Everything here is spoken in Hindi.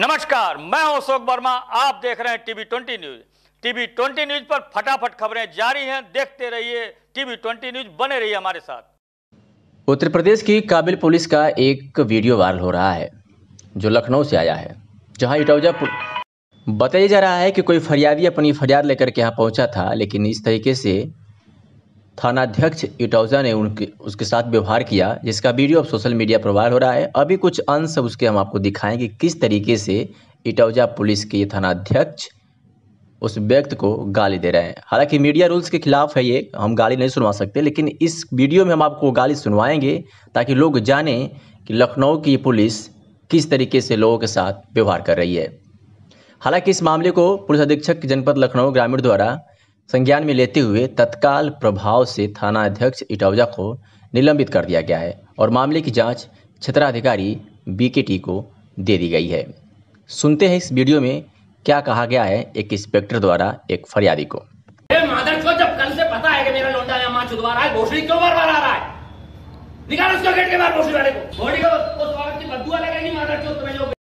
नमस्कार मैं हूं अशोक वर्मा आप देख रहे हैं TV twenty news TV twenty news पर फटाफट खबरें जारी हैं देखते रहिए टीवी ट्वेंटी न्यूज बने रहिए हमारे साथ उत्तर प्रदेश की काबिल पुलिस का एक वीडियो वायरल हो रहा है जो लखनऊ से आया है जहां इटौजा बताया जा रहा है कि कोई फरियादी अपनी फरियाद लेकर के यहाँ पहुंचा था लेकिन इस तरीके से थानाध्यक्ष इटौजा ने उनके उसके साथ व्यवहार किया जिसका वीडियो अब सोशल मीडिया पर वायरल हो रहा है अभी कुछ अंश उसके हम आपको दिखाएंगे कि किस तरीके से इटौजा पुलिस के थानाध्यक्ष उस व्यक्ति को गाली दे रहे हैं हालांकि मीडिया रूल्स के खिलाफ है ये हम गाली नहीं सुनवा सकते लेकिन इस वीडियो में हम आपको गाली सुनवाएंगे ताकि लोग जाने कि लखनऊ की पुलिस किस तरीके से लोगों के साथ व्यवहार कर रही है हालांकि इस मामले को पुलिस अधीक्षक जनपद लखनऊ ग्रामीण द्वारा संज्ञान में लेते हुए तत्काल प्रभाव से थाना अध्यक्ष इटौजा को निलंबित कर दिया गया है और मामले की जांच क्षेत्राधिकारी बीकेटी को दे दी गई है सुनते हैं इस वीडियो में क्या कहा गया है एक इंस्पेक्टर द्वारा एक फरियादी को तो जब कल से पता है कि मेरा मां चुदवा रहा है क्यों बार बार आ रहा है निकाल उसको गेट के बाहर वाले को को